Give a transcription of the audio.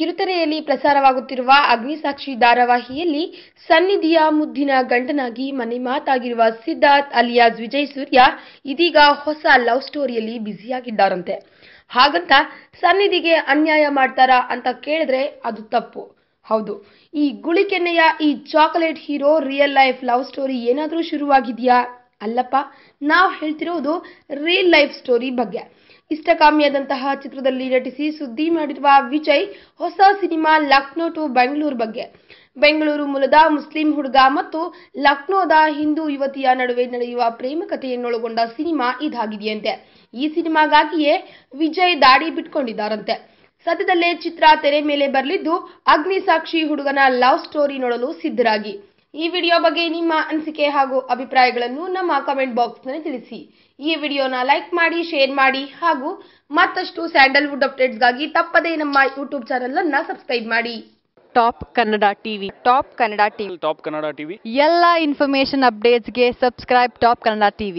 ಕಿರುತೆರೆಯಲ್ಲಿ ಪ್ರಸಾರವಾಗುತ್ತಿರುವ ಅಗ್ನಿಸಾಕ್ಷಿ ಧಾರಾವಾಹಿಯಲ್ಲಿ ಸನ್ನಿಧಿಯ ಮುದ್ದಿನ ಗಂಡನಾಗಿ ಮನೆ ಮಾತಾಗಿರುವ ಸಿದ್ಧಾರ್ಥ್ ಅಲಿಯಾಸ್ ವಿಜಯ್ ಸೂರ್ಯ ಇದೀಗ ಹೊಸ ಲವ್ ಸ್ಟೋರಿಯಲ್ಲಿ ಬ್ಯುಸಿಯಾಗಿದ್ದಾರಂತೆ ಹಾಗಂತ ಸನ್ನಿಧಿಗೆ ಅನ್ಯಾಯ ಮಾಡ್ತಾರಾ ಅಂತ ಕೇಳಿದ್ರೆ ಅದು ತಪ್ಪು ಹೌದು ಈ ಗುಳಿಕೆನ್ನೆಯ ಈ chocolate hero real life love story ಏನಾದರೂ ಶುರುವಾಗಿದೆಯಾ ಅಲ್ಲಪ್ಪ ನಾವು ಹೇಳ್ತಿರೋದು ರಿಯಲ್ ಲೈಫ್ ಸ್ಟೋರಿ ಬಗ್ಗೆ ಇಷ್ಟಕಾಮಿಯಾದಂತಹ ಚಿತ್ರದಲ್ಲಿ ನಟಿಸಿ ಸುದ್ದಿ ಮಾಡಿರುವ ವಿಜಯ್ ಹೊಸ ಸಿನಿಮಾ ಲಕ್ನೋ ಟು ಬೆಂಗಳೂರು ಬಗ್ಗೆ ಬೆಂಗಳೂರು ಮೂಲದ ಮುಸ್ಲಿಂ ಹುಡುಗ ಮತ್ತು ಲಕ್ನೋದ ಹಿಂದೂ ಯುವತಿಯ ನಡುವೆ ನಡೆಯುವ ಪ್ರೇಮ ಕಥೆಯನ್ನೊಳಗೊಂಡ ಸಿನಿಮಾ ಇದಾಗಿದೆಯಂತೆ ಈ ಸಿನಿಮಾಗಾಗಿಯೇ ವಿಜಯ್ ದಾಡಿ ಬಿಟ್ಕೊಂಡಿದ್ದಾರಂತೆ ಸದ್ಯದಲ್ಲೇ ಚಿತ್ರ ತೆರೆ ಮೇಲೆ ಬರಲಿದ್ದು ಅಗ್ನಿಸಾಕ್ಷಿ ಹುಡುಗನ ಲವ್ ಸ್ಟೋರಿ ನೋಡಲು ಸಿದ್ಧರಾಗಿ ಈ ವಿಡಿಯೋ ಬಗ್ಗೆ ನಿಮ್ಮ ಅನಿಸಿಕೆ ಹಾಗೂ ಅಭಿಪ್ರಾಯಗಳನ್ನು ನಮ್ಮ ಕಮೆಂಟ್ ಬಾಕ್ಸ್ನಲ್ಲಿ ತಿಳಿಸಿ ಈ ವಿಡಿಯೋನ ಲೈಕ್ ಮಾಡಿ ಶೇರ್ ಮಾಡಿ ಹಾಗೂ ಮತ್ತಷ್ಟು ಸ್ಯಾಂಡಲ್ವುಡ್ ಅಪ್ಡೇಟ್ಸ್ಗಾಗಿ ತಪ್ಪದೇ ನಮ್ಮ ಯೂಟ್ಯೂಬ್ ಚಾನೆಲ್ ಅನ್ನ ಸಬ್ಸ್ಕ್ರೈಬ್ ಮಾಡಿ Top Kannada TV Top Kannada TV Top Kannada TV ಎಲ್ಲ ಇನ್ಫಾರ್ಮೇಶನ್ ಅಪ್ಡೇಟ್ಸ್ಗೆ ಸಬ್ಸ್ಕ್ರೈಬ್ ಟಾಪ್ ಕನ್ನಡ ಟಿವಿ